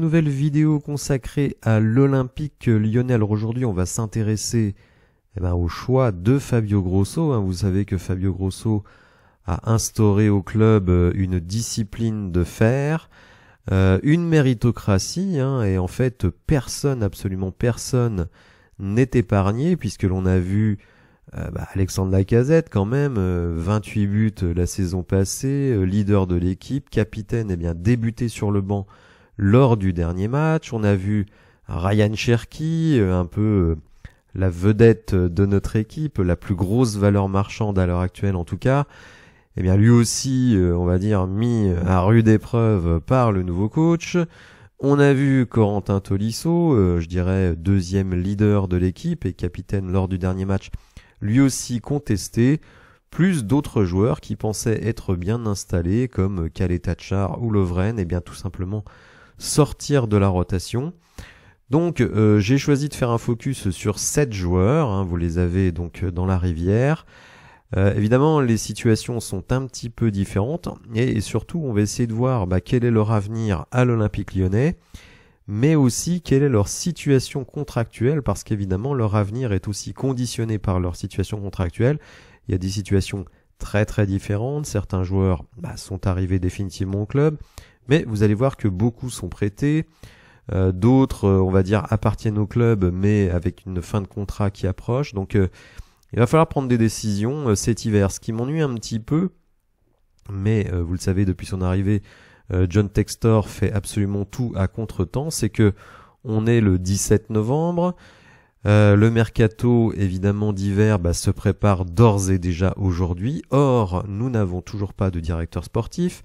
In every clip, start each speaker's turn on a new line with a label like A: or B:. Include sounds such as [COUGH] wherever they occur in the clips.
A: Nouvelle vidéo consacrée à l'Olympique lyonnais. aujourd'hui, on va s'intéresser eh ben, au choix de Fabio Grosso. Hein. Vous savez que Fabio Grosso a instauré au club euh, une discipline de fer, euh, une méritocratie, hein. et en fait, personne, absolument personne, n'est épargné, puisque l'on a vu euh, bah, Alexandre Lacazette quand même, 28 buts la saison passée, leader de l'équipe, capitaine, eh bien débuté sur le banc lors du dernier match. On a vu Ryan Cherky, euh, un peu euh, la vedette de notre équipe, la plus grosse valeur marchande à l'heure actuelle en tout cas, eh bien lui aussi, euh, on va dire, mis à rude épreuve par le nouveau coach. On a vu Corentin Tolisso, je dirais deuxième leader de l'équipe et capitaine lors du dernier match, lui aussi contesté, plus d'autres joueurs qui pensaient être bien installés comme Calais Tachar ou Lovren, et eh bien tout simplement sortir de la rotation. Donc euh, j'ai choisi de faire un focus sur 7 joueurs, hein, vous les avez donc euh, dans la rivière. Euh, évidemment les situations sont un petit peu différentes et, surtout on va essayer de voir bah, quel est leur avenir à l'Olympique lyonnais mais aussi quelle est leur situation contractuelle parce qu'évidemment leur avenir est aussi conditionné par leur situation contractuelle. Il y a des situations très très différentes, certains joueurs bah, sont arrivés définitivement au club, mais vous allez voir que beaucoup sont prêtés, euh, d'autres, euh, on va dire, appartiennent au club, mais avec une fin de contrat qui approche. Donc euh, il va falloir prendre des décisions cet hiver, ce qui m'ennuie un petit peu. Mais vous le savez, depuis son arrivée, John Textor fait absolument tout à contre-temps. C'est que on est le 17 novembre. le mercato, évidemment, d'hiver bah, se prépare d'ores et déjà aujourd'hui. Or, nous n'avons toujours pas de directeur sportif.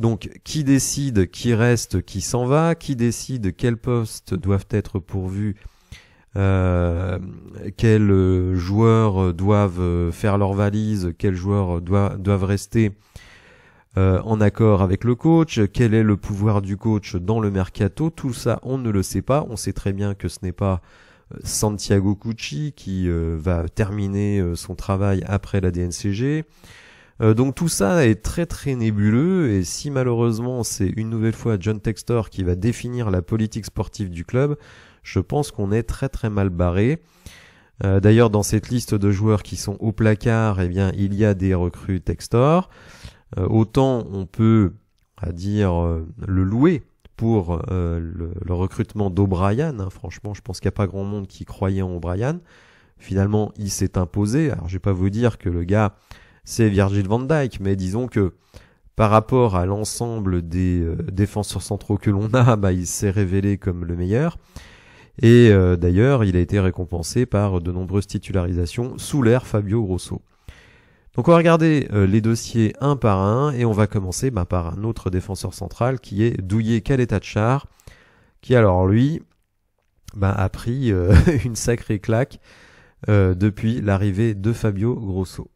A: Donc qui décide qui reste, qui s'en va, qui décide quels postes doivent être pourvus, euh, euh, euh, quels joueurs doivent faire leur valise, quels joueurs doivent, rester en accord avec le coach, quel est le pouvoir du coach dans le mercato, tout ça on ne le sait pas, on sait très bien que ce n'est pas Santiago Cucci qui va terminer son travail après la DNCG. Euh, donc tout ça est très très nébuleux et si malheureusement c'est une nouvelle fois John Textor qui va définir la politique sportive du club, je pense qu'on est très très mal barré. Euh, d'ailleurs dans cette liste de joueurs qui sont au placard, eh bien il y a des recrues Textor. Euh, autant on peut à dire le louer pour le, recrutement d'O'Brien. Hein, franchement, je pense qu'il n'y a pas grand monde qui croyait en O'Brien. Finalement, il s'est imposé. Alors, je vais pas vous dire que le gars c'est Virgil van Dijk. Mais disons que par rapport à l'ensemble des euh, défenseurs centraux que l'on a, bah, il s'est révélé comme le meilleur. Et euh, d'ailleurs, il a été récompensé par de nombreuses titularisations sous l'ère Fabio Grosso. Donc on va regarder euh, les dossiers un par un et on va commencer bah, par un autre défenseur central qui est Douillet Kaletachar, qui alors lui bah, a pris [LAUGHS] une sacrée claque depuis l'arrivée de Fabio Grosso.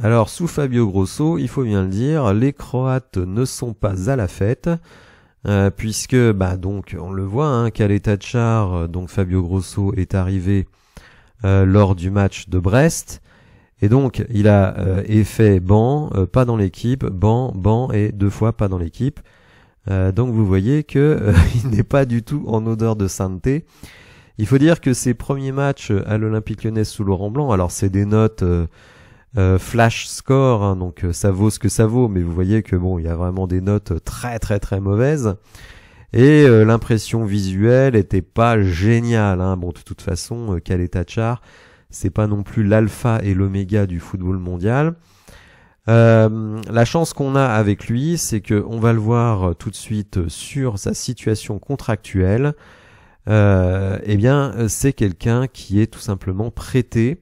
A: Alors sous Fabio Grosso, il faut bien le dire, les Croates ne sont pas à la fête. Euh, puisque bah donc on le voit qu'à hein, l'état de char euh, donc Fabio Grosso est arrivé euh, lors du match de Brest et donc il a effet ban pas dans l'équipe banc, banc, et deux fois pas dans l'équipe donc vous voyez que [LAUGHS] il n'est pas du tout en odeur de sainteté il faut dire que ses premiers matchs à l'Olympique Lyonnais sous Laurent Blanc alors c'est des notes euh, flash score, hein, donc euh, ça vaut ce que ça vaut, mais vous voyez que bon, il y a vraiment des notes très très très mauvaises. Et euh, l'impression visuelle était pas géniale. Hein. Bon, de toute façon, quel c'est pas non plus l'alpha et l'oméga du football mondial. la chance qu'on a avec lui, c'est que on va le voir tout de suite sur sa situation contractuelle. Euh, eh bien, c'est quelqu'un qui est tout simplement prêté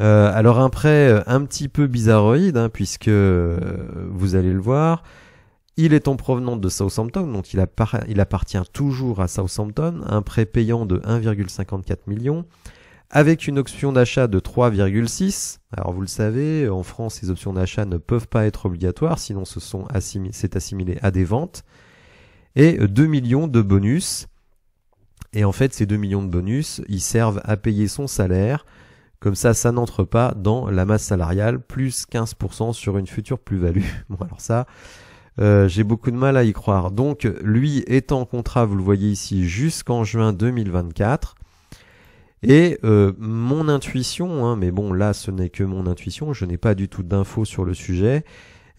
A: euh, alors un prêt euh, un petit peu bizarroïde, hein, puisque euh, vous allez le voir, il est en provenance de Southampton, donc il, appartient toujours à Southampton, un prêt payant de 1,54 million, avec une option d'achat de 3,6. Alors vous le savez, en France, les options d'achat ne peuvent pas être obligatoires, sinon ce sont c'est assimilé à des ventes. Et 2 millions de bonus. Et en fait, ces 2 millions de bonus, ils servent à payer son salaire, comme ça, ça n'entre pas dans la masse salariale, plus 15% sur une future plus-value. [LAUGHS] Bon, alors ça, euh, j'ai beaucoup de mal à y croire. Donc, lui est en contrat, vous le voyez ici, jusqu'en juin 2024. Et euh, mon intuition, hein, mais bon là ce n'est que mon intuition, je n'ai pas du tout d'infos sur le sujet,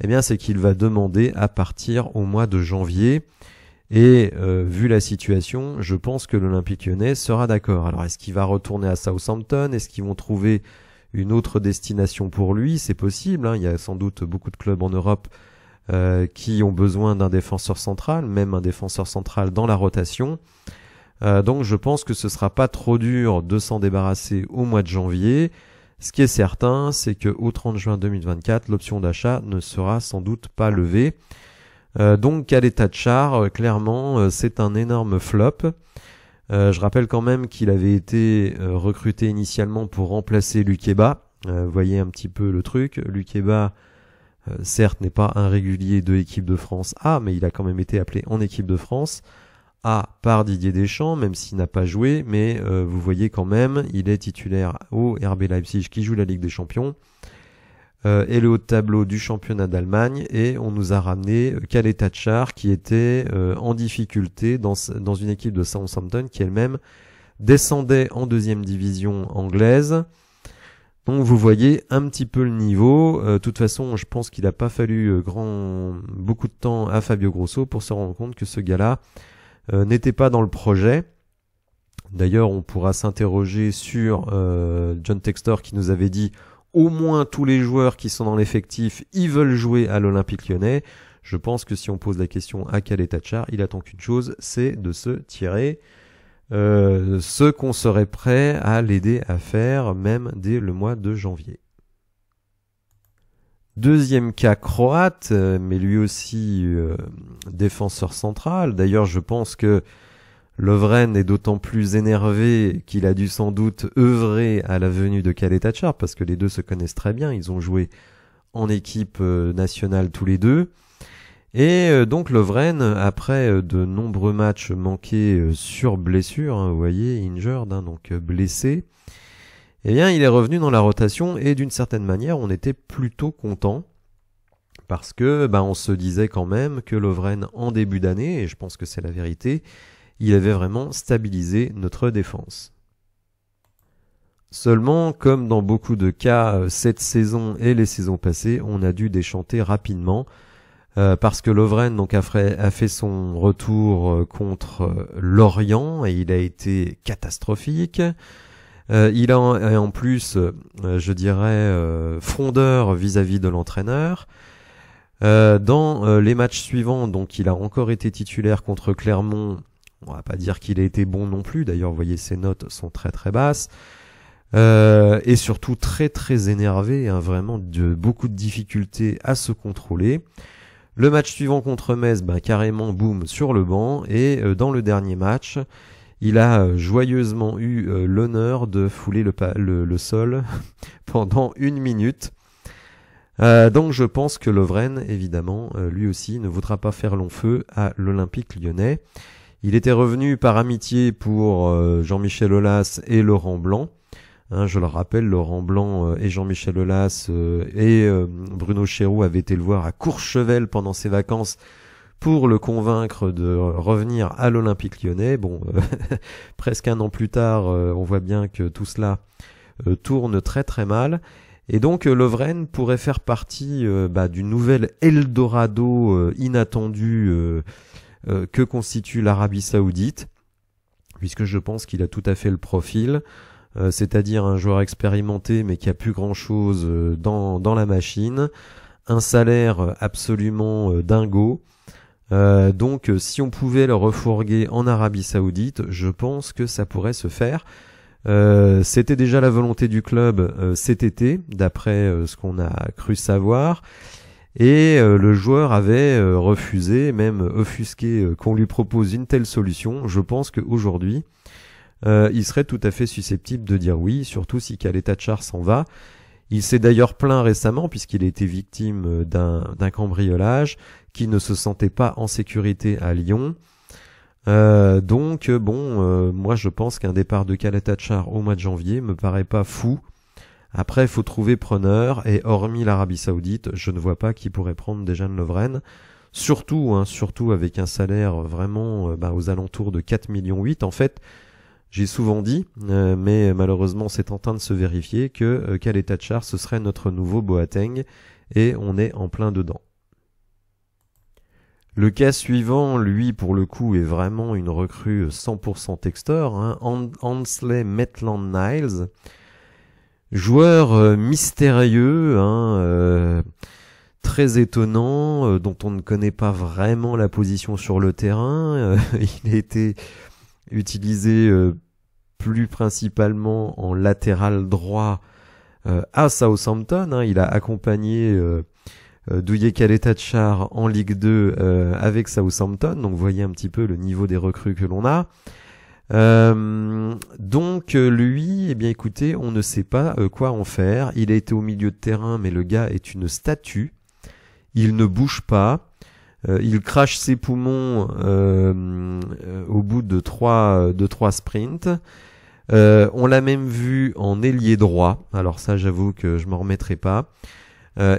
A: eh bien c'est qu'il va demander à partir au mois de janvier et euh, vu la situation, je pense que l'Olympique lyonnais sera d'accord. Alors est-ce qu'il va retourner à Southampton Est-ce qu'ils vont trouver une autre destination pour lui C'est possible. Hein. Il y a sans doute beaucoup de clubs en Europe euh, qui ont besoin d'un défenseur central, même un défenseur central dans la rotation. Euh, donc je pense que ce sera pas trop dur de s'en débarrasser au mois de janvier. Ce qui est certain, c'est que au 30 juin 2024, l'option d'achat ne sera sans doute pas levée. Euh, donc à l'état de char, euh, clairement, euh, c'est un énorme flop. je rappelle quand même qu'il avait été recruté initialement pour remplacer Lukeba. Vous voyez un petit peu le truc. Lukeba, certes, n'est pas un régulier de l'équipe de France A, mais il a quand même été appelé en équipe de France A par Didier Deschamps, même s'il n'a pas joué. Mais vous voyez quand même, il est titulaire au RB Leipzig qui joue la Ligue des Champions. Euh, et le haut de tableau du championnat d'Allemagne et on nous a ramené Kaletachar euh, qui était euh, en difficulté dans, dans une équipe de Southampton qui elle-même descendait en deuxième division anglaise. Donc vous voyez un petit peu le niveau. De toute façon, je pense qu'il n'a pas fallu grand beaucoup de temps à Fabio Grosso pour se rendre compte que ce gars-là n'était pas dans le projet. D'ailleurs, on pourra s'interroger sur John Textor qui nous avait dit au moins tous les joueurs qui sont dans l'effectif, ils veulent jouer à l'Olympique lyonnais. Je pense que si on pose la question à quel char, il attend qu'une chose, c'est de se tirer euh, ce qu'on serait prêt à l'aider à faire même dès le mois de janvier. Deuxième cas croate, euh, mais lui aussi euh, défenseur central. D'ailleurs, je pense que Lovren est d'autant plus énervé qu'il a dû sans doute œuvrer à la venue de Calais Thatcher parce que les deux se connaissent très bien, ils ont joué en équipe euh, nationale tous les deux. Et euh, donc Lovren, après euh, de nombreux matchs manqués sur blessure, hein, vous voyez, injured, hein, donc blessé, eh bien il est revenu dans la rotation et d'une certaine manière on était plutôt content parce que bah, on se disait quand même que Lovren en début d'année, et je pense que c'est la vérité, il avait vraiment stabilisé notre défense. Seulement, comme dans beaucoup de cas euh, cette saison et les saisons passées, on a dû déchanter rapidement euh, parce que Lovren donc a fait, son retour euh, contre Lorient et il a été catastrophique. il a en, plus, je dirais, frondeur vis-à-vis -vis de l'entraîneur. dans les matchs suivants, donc il a encore été titulaire contre Clermont on va pas dire qu'il a été bon non plus. D'ailleurs, vous voyez, ses notes sont très très basses. Euh, et surtout très très énervé, hein, vraiment de beaucoup de difficultés à se contrôler. Le match suivant contre Metz, bah carrément boum sur le banc. Et euh, dans le dernier match, il a euh, joyeusement eu l'honneur de fouler le, le, le sol [LAUGHS] pendant une minute. donc je pense que Lovren, évidemment, lui aussi ne voudra pas faire long feu à l'Olympique lyonnais. Il était revenu par amitié pour euh, Jean-Michel Aulas et Laurent Blanc. Hein, je le rappelle, Laurent Blanc euh, et Jean-Michel Aulas euh, et Bruno Chéroux avaient été le voir à Courchevel pendant ses vacances pour le convaincre de revenir à l'Olympique lyonnais. Bon, [LAUGHS] presque un an plus tard, on voit bien que tout cela tourne très très mal. Et donc Lovren pourrait faire partie bah, du nouvel Eldorado inattendu euh, que constitue l'Arabie saoudite, puisque je pense qu'il a tout à fait le profil, euh, c'est-à-dire un joueur expérimenté mais qui a plus grand-chose euh, dans, dans la machine, un salaire absolument dingo. donc si on pouvait le refourguer en Arabie saoudite, je pense que ça pourrait se faire. c'était déjà la volonté du club cet été, d'après ce qu'on a cru savoir. Et euh, le joueur avait euh, refusé, même offusqué, euh, qu'on lui propose une telle solution. Je pense qu'aujourd'hui, il serait tout à fait susceptible de dire oui, surtout si Char s'en va. Il s'est d'ailleurs plaint récemment puisqu'il a été victime d'un cambriolage, qui ne se sentait pas en sécurité à Lyon. donc bon, moi je pense qu'un départ de Caleta-Char au mois de janvier me paraît pas fou après, il faut trouver preneur, et hormis l'Arabie Saoudite, je ne vois pas qui pourrait prendre des jeunes Lovren. Surtout, hein, surtout avec un salaire vraiment euh, bah, aux alentours de 4 millions 8. En fait, j'ai souvent dit, euh, mais malheureusement c'est en train de se vérifier, que euh, Char, ce serait notre nouveau Boateng, et on est en plein dedans. Le cas suivant, lui, pour le coup, est vraiment une recrue 100% textor, hein, Hansley Maitland-Niles, Joueur euh, mystérieux, hein, euh, très étonnant, euh, dont on ne connaît pas vraiment la position sur le terrain. [LAUGHS] il a été utilisé plus principalement en latéral droit à Southampton. Hein. Il a accompagné euh, Douye Kaletachar en Ligue 2 avec Southampton. Donc vous voyez un petit peu le niveau des recrues que l'on a. Euh, donc euh, lui, eh bien écoutez, on ne sait pas euh, quoi en faire. Il a été au milieu de terrain, mais le gars est une statue. Il ne bouge pas. il crache ses poumons au bout de trois, de trois sprints. on l'a même vu en ailier droit. Alors ça, j'avoue que je m'en remettrai pas.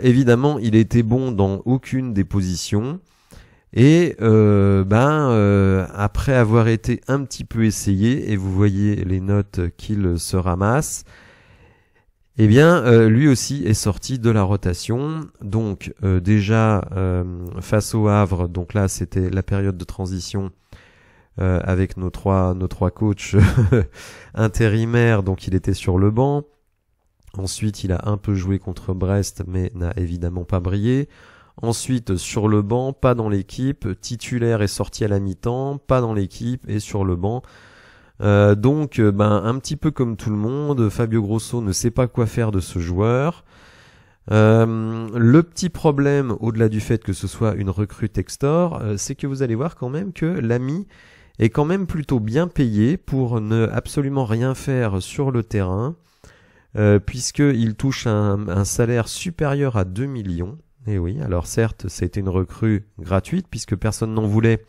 A: évidemment, il était bon dans aucune des positions. Et euh, ben euh, après avoir été un petit peu essayé et vous voyez les notes qu'il se ramasse, eh bien euh, lui aussi est sorti de la rotation. Donc déjà face au Havre, donc là c'était la période de transition avec nos trois nos trois coachs [LAUGHS] intérimaires, donc il était sur le banc. Ensuite, il a un peu joué contre Brest, mais n'a évidemment pas brillé. Ensuite, sur le banc, pas dans l'équipe. Titulaire est sorti à la mi-temps, pas dans l'équipe et sur le banc. Euh, donc, euh, ben, un petit peu comme tout le monde, Fabio Grosso ne sait pas quoi faire de ce joueur. Euh, le petit problème, au-delà du fait que ce soit une recrue Textor, c'est que vous allez voir quand même que l'ami est quand même plutôt bien payé pour ne absolument rien faire sur le terrain, puisqu'il touche un, un salaire supérieur à 2 millions. Et eh oui, alors certes, c'était une recrue gratuite puisque personne n'en voulait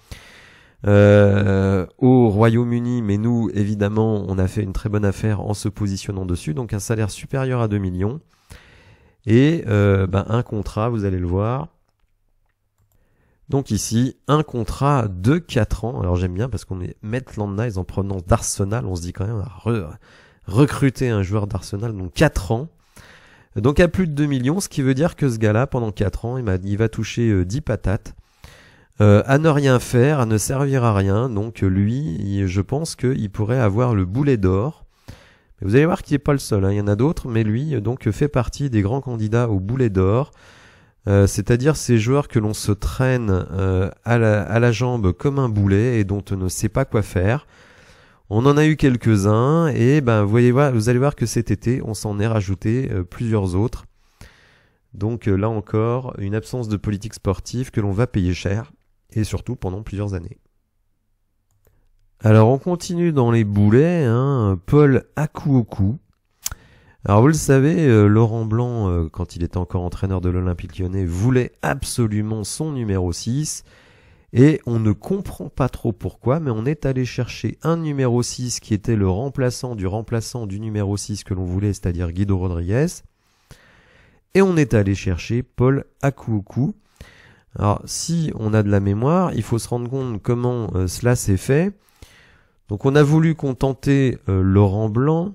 A: euh, au Royaume-Uni, mais nous, évidemment, on a fait une très bonne affaire en se positionnant dessus, donc un salaire supérieur à 2 millions et euh, ben, un contrat, vous allez le voir. Donc ici, un contrat de 4 ans. Alors j'aime bien parce qu'on est Maitland Niles en prenant d'Arsenal. On se dit quand même, on a un joueur d'Arsenal, donc 4 ans. Donc à plus de 2 millions, ce qui veut dire que ce gars-là, pendant 4 ans, il, il va toucher 10 euh, patates. Euh, à ne rien faire, à ne servir à rien. Donc euh, lui, je pense qu'il pourrait avoir le boulet d'or. Mais vous allez voir qu'il n'est pas le seul, hein. il y en a d'autres, mais lui donc fait partie des grands candidats au boulet d'or. C'est-à-dire ces joueurs que l'on se traîne à, la, jambe comme un boulet et dont on ne sait pas quoi faire. On en a eu quelques-uns et ben voyez vous allez voir que cet été on s'en est rajouté euh, plusieurs autres. Donc euh, là encore, une absence de politique sportive que l'on va payer cher et surtout pendant plusieurs années. Alors on continue dans les boulets, hein, Paul Akuoku. Alors vous le savez, euh, Laurent Blanc, quand il était encore entraîneur de l'Olympique lyonnais, voulait absolument son numéro 6. Et on ne comprend pas trop pourquoi, mais on est allé chercher un numéro 6 qui était le remplaçant du remplaçant du numéro 6 que l'on voulait, c'est-à-dire Guido Rodriguez. Et on est allé chercher Paul Akoukou. Alors si on a de la mémoire, il faut se rendre compte comment euh, cela s'est fait. Donc on a voulu contenter euh, Laurent Blanc,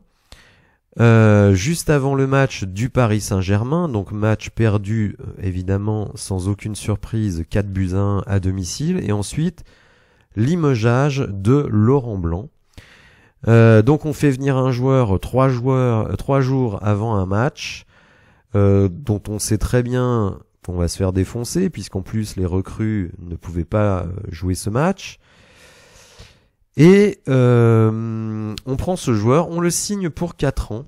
A: euh, juste avant le match du Paris Saint-Germain, donc match perdu euh, évidemment sans aucune surprise, 4 buts 1 à domicile, et ensuite limogeage de Laurent Blanc. Euh, donc on fait venir un joueur trois joueurs trois jours avant un match dont on sait très bien qu'on va se faire défoncer puisqu'en plus les recrues ne pouvaient pas jouer ce match. Et euh, on prend ce joueur, on le signe pour 4 ans.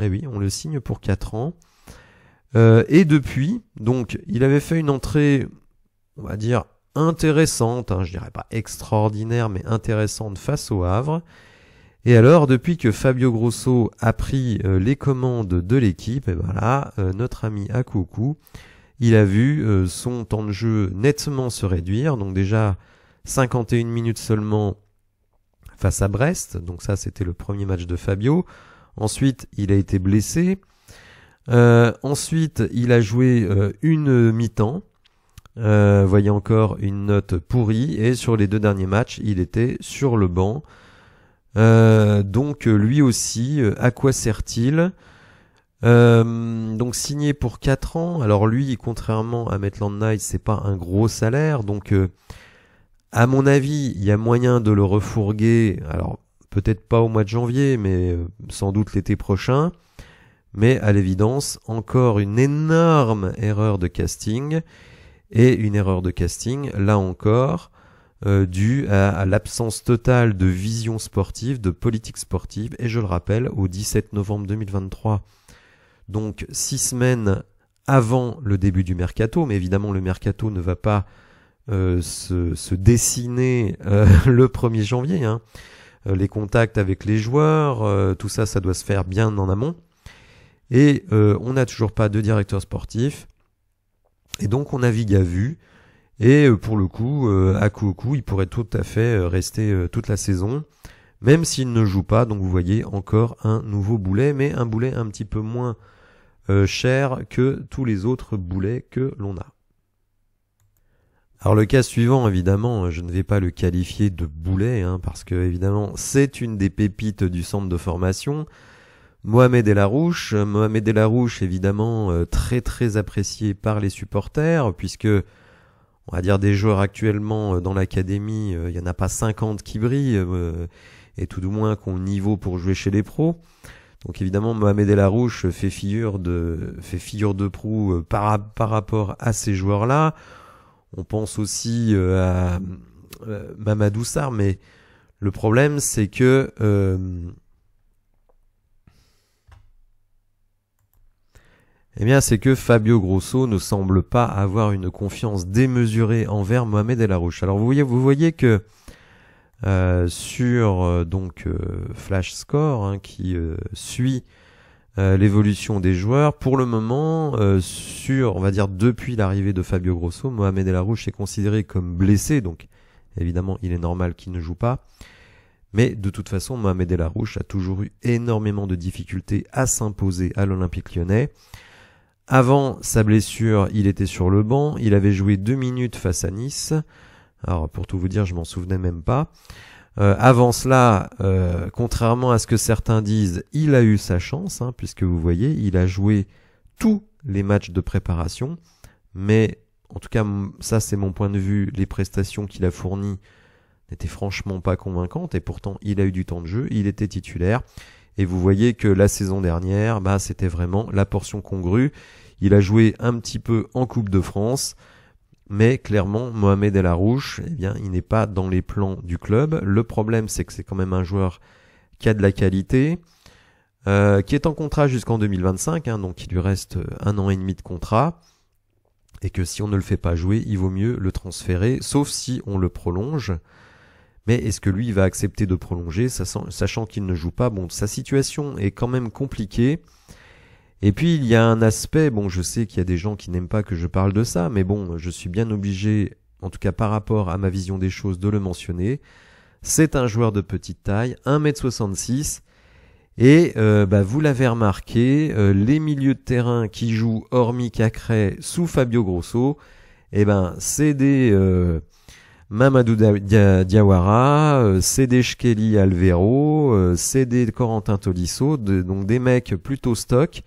A: Eh oui, on le signe pour 4 ans. Euh, et depuis, donc, il avait fait une entrée, on va dire, intéressante, hein, je dirais pas extraordinaire, mais intéressante face au Havre. Et alors, depuis que Fabio Grosso a pris euh, les commandes de l'équipe, et eh ben notre ami Akoukou, il a vu son temps de jeu nettement se réduire. Donc déjà, 51 minutes seulement face à Brest. Donc ça, c'était le premier match de Fabio. Ensuite, il a été blessé. Euh, ensuite, il a joué euh, une mi-temps. Euh, voyez encore une note pourrie. Et sur les deux derniers matchs, il était sur le banc. donc lui aussi, à quoi sert-il donc signé pour 4 ans. Alors lui, contrairement à Maitland niles c'est pas un gros salaire. Donc à mon avis, il y a moyen de le refourguer, alors peut-être pas au mois de janvier, mais euh, sans doute l'été prochain. Mais à l'évidence, encore une énorme erreur de casting, et une erreur de casting, là encore, euh, due à, à l'absence totale de vision sportive, de politique sportive, et je le rappelle, au 17 novembre 2023. Donc six semaines avant le début du mercato, mais évidemment le mercato ne va pas euh, se, dessiner euh, [LAUGHS] le 1er janvier. Hein. Euh, les contacts avec les joueurs, tout ça, ça doit se faire bien en amont. Et on n'a toujours pas de directeur sportif. Et donc on navigue à vue. Et pour le coup, à coup, coup il pourrait tout à fait rester toute la saison, même s'il ne joue pas. Donc vous voyez encore un nouveau boulet, mais un boulet un petit peu moins cher que tous les autres boulets que l'on a. Alors le cas suivant, évidemment, je ne vais pas le qualifier de boulet, hein, parce que évidemment c'est une des pépites du centre de formation. Mohamed El Mohamed Elarouche, évidemment euh, très très apprécié par les supporters, puisque on va dire des joueurs actuellement euh, dans l'académie, euh, il n'y en a pas 50 qui brillent, et tout du moins qu'on niveau pour jouer chez les pros. Donc évidemment, Mohamed Elarouche fait figure de, fait figure de proue par rapport à ces joueurs-là. On pense aussi euh, à euh, Mamadou Sarr, mais le problème c'est que euh, Eh bien, c'est que Fabio Grosso ne semble pas avoir une confiance démesurée envers Mohamed El Arouche. Alors, vous voyez, vous voyez que sur donc Flash Score, hein, qui suit euh, l'évolution des joueurs. Pour le moment, euh, sur, on va dire depuis l'arrivée de Fabio Grosso, Mohamed El est considéré comme blessé, donc évidemment il est normal qu'il ne joue pas. Mais de toute façon, Mohamed El a toujours eu énormément de difficultés à s'imposer à l'Olympique lyonnais. Avant sa blessure, il était sur le banc, il avait joué deux minutes face à Nice. Alors pour tout vous dire, je m'en souvenais même pas. Euh, avant cela, euh, contrairement à ce que certains disent, il a eu sa chance, hein, puisque vous voyez, il a joué tous les matchs de préparation, mais en tout cas, ça c'est mon point de vue, les prestations qu'il a fournies n'étaient franchement pas convaincantes, et pourtant il a eu du temps de jeu, il était titulaire, et vous voyez que la saison dernière, bah, c'était vraiment la portion congrue. Il a joué un petit peu en Coupe de France, mais clairement, Mohamed El Arouche, eh bien, il n'est pas dans les plans du club. Le problème, c'est que c'est quand même un joueur qui a de la qualité, euh, qui est en contrat jusqu'en 2025, hein, donc il lui reste euh, un an et demi de contrat, et que si on ne le fait pas jouer, il vaut mieux le transférer, sauf si on le prolonge. Mais est-ce que lui il va accepter de prolonger, sachant qu'il ne joue pas Bon, sa situation est quand même compliquée. Et puis il y a un aspect, bon je sais qu'il y a des gens qui n'aiment pas que je parle de ça, mais bon je suis bien obligé, en tout cas par rapport à ma vision des choses, de le mentionner. C'est un joueur de petite taille, 1m66, et euh, bah, vous l'avez remarqué, euh, les milieux de terrain qui jouent hormis Cacré sous Fabio Grosso, eh ben c'est des euh, Mamadou Diawara, c'est des Shkeli Alvero, c'est des Corentin Tolisso, donc des mecs plutôt stock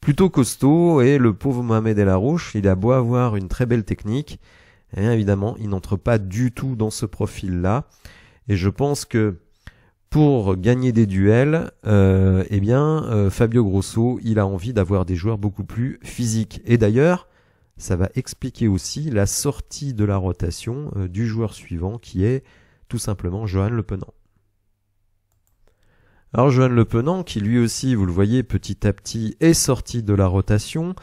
A: plutôt costaud et le pauvre Mohamed El il a beau avoir une très belle technique, et eh évidemment, il n'entre pas du tout dans ce profil-là. Et je pense que pour gagner des duels, euh, eh bien, euh, Fabio Grosso, il a envie d'avoir des joueurs beaucoup plus physiques. Et d'ailleurs, ça va expliquer aussi la sortie de la rotation euh, du joueur suivant qui est tout simplement Johan Le Penant. Alors Johan Le Penant, qui lui aussi, vous le voyez, petit à petit est sorti de la rotation.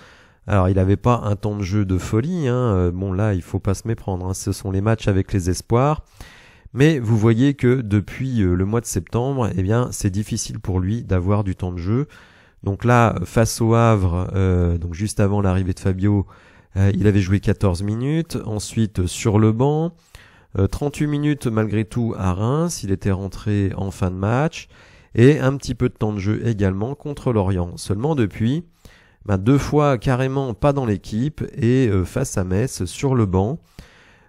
A: Alors il n'avait pas un temps de jeu de folie, hein. euh, bon là il faut pas se méprendre, hein. ce sont les matchs avec les espoirs. Mais vous voyez que depuis euh, le mois de septembre, eh bien c'est difficile pour lui d'avoir du temps de jeu. Donc là, face au Havre, euh, donc juste avant l'arrivée de Fabio, il avait joué 14 minutes. Ensuite sur le banc, 38 minutes malgré tout à Reims, il était rentré en fin de match et un petit peu de temps de jeu également contre Lorient. Seulement depuis, ben, deux fois carrément pas dans l'équipe et euh, face à Metz sur le banc.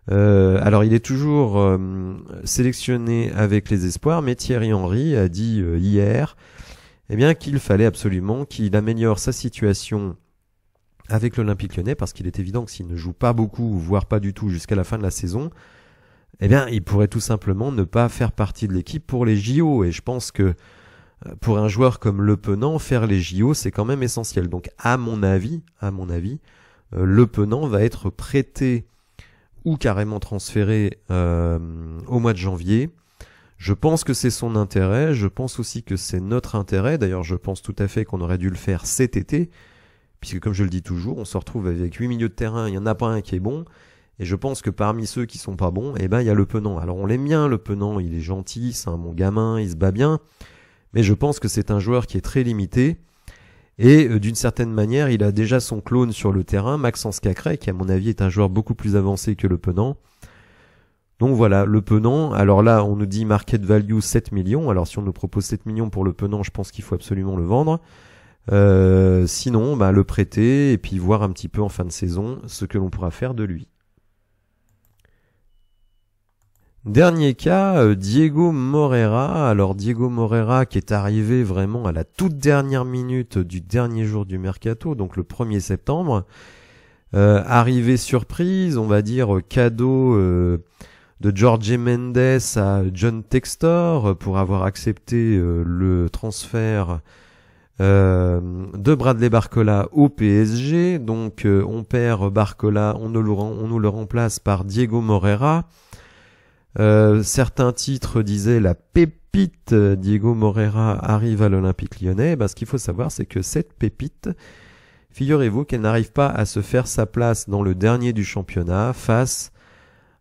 A: Euh, alors il est toujours euh, sélectionné avec les espoirs, mais Thierry Henry a dit hier eh bien qu'il fallait absolument qu'il améliore sa situation avec l'Olympique lyonnais, parce qu'il est évident que s'il ne joue pas beaucoup, voire pas du tout jusqu'à la fin de la saison, eh bien, il pourrait tout simplement ne pas faire partie de l'équipe pour les JO. Et je pense que euh, pour un joueur comme Le Penant, faire les JO, c'est quand même essentiel. Donc, à mon avis, à mon avis, euh, Le Penant va être prêté ou carrément transféré euh, au mois de janvier. Je pense que c'est son intérêt, je pense aussi que c'est notre intérêt, d'ailleurs je pense tout à fait qu'on aurait dû le faire cet été, puisque comme je le dis toujours, on se retrouve avec 8 milieux de terrain, il n'y en a pas un qui est bon, et je pense que parmi ceux qui sont pas bons, eh ben il y a le Penant. Alors on l'aime bien, le Penant, il est gentil, c'est un bon gamin, il se bat bien, mais je pense que c'est un joueur qui est très limité. Et euh, d'une certaine manière, il a déjà son clone sur le terrain, Maxence Cacré, qui à mon avis est un joueur beaucoup plus avancé que le Penant. Donc voilà, le Penant, alors là on nous dit market value 7 millions, alors si on nous propose 7 millions pour le Penant, je pense qu'il faut absolument le vendre. Euh, sinon, bah, le prêter et puis voir un petit peu en fin de saison ce que l'on pourra faire de lui. Dernier cas, euh, Diego Morera. Alors Diego Morera qui est arrivé vraiment à la toute dernière minute du dernier jour du mercato, donc le 1er septembre. Euh, arrivé surprise, on va dire cadeau euh, de Jorge Mendes à John Textor pour avoir accepté le transfert de Bradley Barcola au PSG. Donc on perd Barcola, on, on nous le remplace par Diego Morera. Euh, certains titres disaient la pépite euh, Diego Morera arrive à l'Olympique lyonnais. Ben, ce qu'il faut savoir, c'est que cette pépite, figurez-vous qu'elle n'arrive pas à se faire sa place dans le dernier du championnat face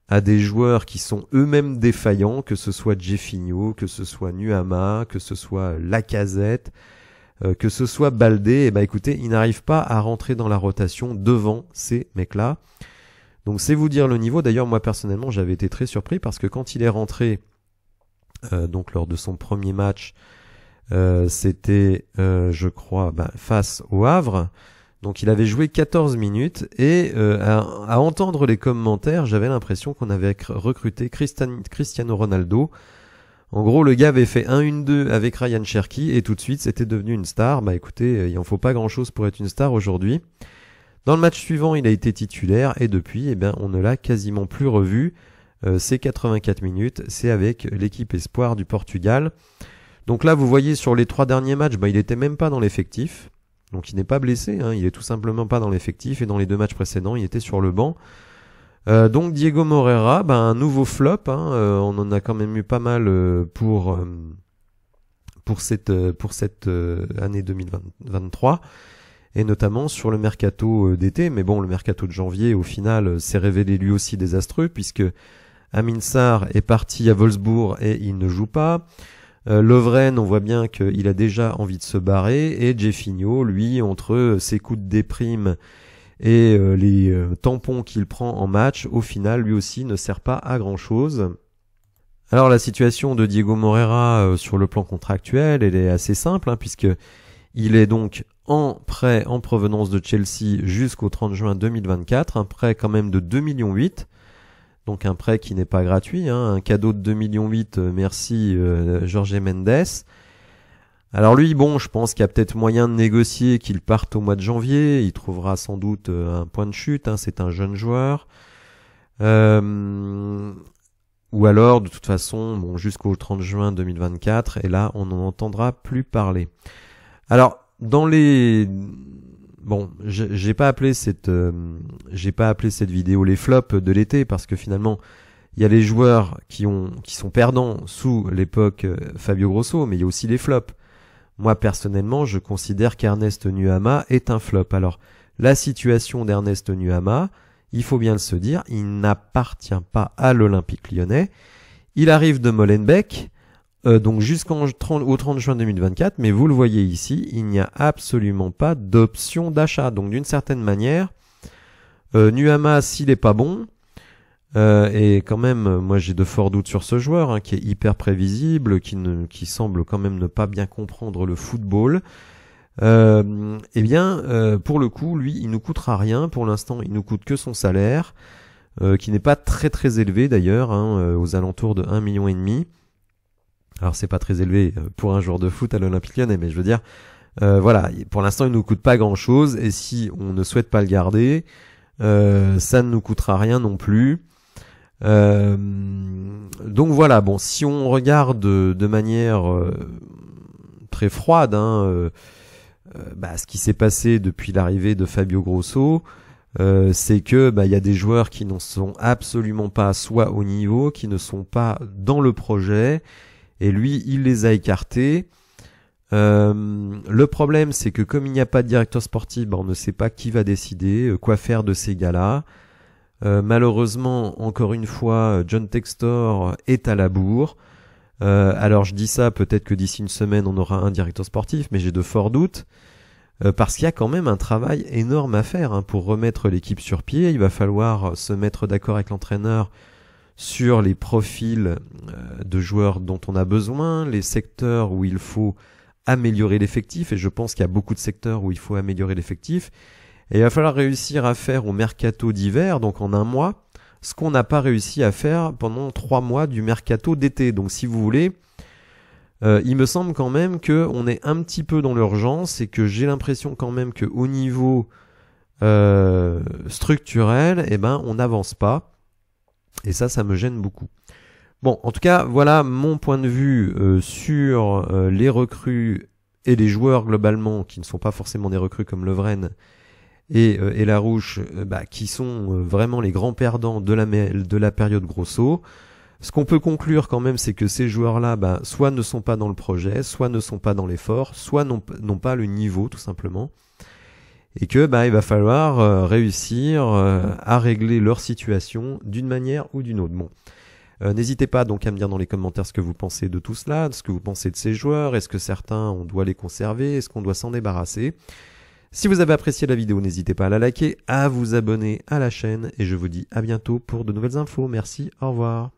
A: à des joueurs qui sont eux-mêmes défaillants, que ce soit Jeffinho, que ce soit Nuama, que ce soit Lacazette, euh, que ce soit Baldé, et eh bah ben, écoutez, il n'arrive pas à rentrer dans la rotation devant ces mecs-là. Donc c'est vous dire le niveau. D'ailleurs, moi personnellement, j'avais été très surpris parce que quand il est rentré, euh, donc lors de son premier match, euh, c'était, euh, je crois, bah, face au Havre. Donc il avait joué 14 minutes et à, entendre les commentaires, j'avais l'impression qu'on avait recruté Cristiano Ronaldo. En gros, le gars avait fait 1-1-2 avec Ryan Cherky et tout de suite c'était devenu une star. Bah écoutez, il en faut pas grand-chose pour être une star aujourd'hui. Dans le match suivant, il a été titulaire et depuis, eh bien, on ne l'a quasiment plus revu. Euh, c'est 84 minutes, c'est avec l'équipe espoir du Portugal. Donc là, vous voyez sur les trois derniers matchs, bah, il n'était même pas dans l'effectif. Donc il n'est pas blessé, hein, il est tout simplement pas dans l'effectif et dans les deux matchs précédents, il était sur le banc. Euh, donc Diego Morera, bah, un nouveau flop. Hein, euh, on en a quand même eu pas mal euh, pour pour cette pour cette année 2023 et notamment sur le mercato euh, d'été. Mais bon, le mercato de janvier, au final, euh, s'est révélé lui aussi désastreux, puisque Amin Sarr est parti à Wolfsburg et il ne joue pas. Euh, Lovren, on voit bien qu'il a déjà envie de se barrer. Et Jeffinho, lui, entre ses coups de déprime et les tampons qu'il prend en match, au final, lui aussi ne sert pas à grand-chose. Alors la situation de Diego Moreira sur le plan contractuel, elle est assez simple, puisqu'il hein, puisque il est donc en prêt en provenance de Chelsea jusqu'au 30 juin 2024, un prêt quand même de 2 millions 8. Donc un prêt qui n'est pas gratuit, hein. un cadeau de 2 millions 8, euh, merci euh, Jorge Mendes. Alors lui, bon, je pense qu'il y a peut-être moyen de négocier qu'il parte au mois de janvier, il trouvera sans doute euh, un point de chute, hein. c'est un jeune joueur. ou alors, de toute façon, bon, jusqu'au 30 juin 2024, et là, on n'en entendra plus parler. Alors, dans les bon, j'ai pas appelé cette euh, j'ai pas appelé cette vidéo les flops de l'été parce que finalement il y a les joueurs qui ont qui sont perdants sous l'époque euh, Fabio Grosso, mais il y a aussi les flops. Moi personnellement, je considère qu'Ernest Nuama est un flop. Alors la situation d'Ernest Nuhama, il faut bien le se dire, il n'appartient pas à l'Olympique Lyonnais. Il arrive de Molenbeek. Euh, donc jusqu'au 30, 30 juin 2024, mais vous le voyez ici, il n'y a absolument pas d'option d'achat. Donc d'une certaine manière, euh, Nuama, s'il n'est pas bon, euh, et quand même, moi j'ai de forts doutes sur ce joueur, hein, qui est hyper prévisible, qui, ne, qui semble quand même ne pas bien comprendre le football. Euh, eh bien, euh, pour le coup, lui, il nous coûtera rien. Pour l'instant, il nous coûte que son salaire, qui n'est pas très très élevé d'ailleurs, hein, aux alentours de un million et demi. Alors c'est pas très élevé euh, pour un joueur de foot à l'Olympique Lyonnais, mais je veux dire, euh, voilà, pour l'instant il nous coûte pas grand chose, et si on ne souhaite pas le garder, euh, ça ne nous coûtera rien non plus. donc voilà, bon, si on regarde de manière très froide, hein, bah, ce qui s'est passé depuis l'arrivée de Fabio Grosso, c'est que bah, il y a des joueurs qui n'en sont absolument pas à soi au niveau, qui ne sont pas dans le projet et lui, il les a écartés. Euh, le problème, c'est que comme il n'y a pas de directeur sportif, ben, on ne sait pas qui va décider, euh, quoi faire de ces gars-là. Euh, malheureusement, encore une fois, John Textor est à la bourre. alors je dis ça, peut-être que d'ici une semaine, on aura un directeur sportif, mais j'ai de forts doutes. parce qu'il y a quand même un travail énorme à faire hein, pour remettre l'équipe sur pied. Il va falloir se mettre d'accord avec l'entraîneur sur les profils euh, de joueurs dont on a besoin, les secteurs où il faut améliorer l'effectif, et je pense qu'il y a beaucoup de secteurs où il faut améliorer l'effectif, et il va falloir réussir à faire au mercato d'hiver, donc en un mois, ce qu'on n'a pas réussi à faire pendant trois mois du mercato d'été. Donc si vous voulez, euh, il me semble quand même qu'on est un petit peu dans l'urgence et que j'ai l'impression quand même qu'au niveau euh, structurel, eh ben on n'avance pas. Et ça, ça me gêne beaucoup. Bon, en tout cas, voilà mon point de vue euh, sur euh, les recrues et les joueurs globalement, qui ne sont pas forcément des recrues comme Levren et, euh, et Larouche, bah, qui sont vraiment les grands perdants de la, de la période Grosso. Ce qu'on peut conclure quand même, c'est que ces joueurs-là, bah, soit ne sont pas dans le projet, soit ne sont pas dans l'effort, soit n'ont pas le niveau, tout simplement et que bah, il va falloir euh, réussir euh, à régler leur situation d'une manière ou d'une autre. Bon. Euh, n'hésitez pas donc à me dire dans les commentaires ce que vous pensez de tout cela, ce que vous pensez de ces joueurs, est-ce que certains on doit les conserver, est-ce qu'on doit s'en débarrasser. Si vous avez apprécié la vidéo, n'hésitez pas à la liker, à vous abonner à la chaîne et je vous dis à bientôt pour de nouvelles infos. Merci, au revoir.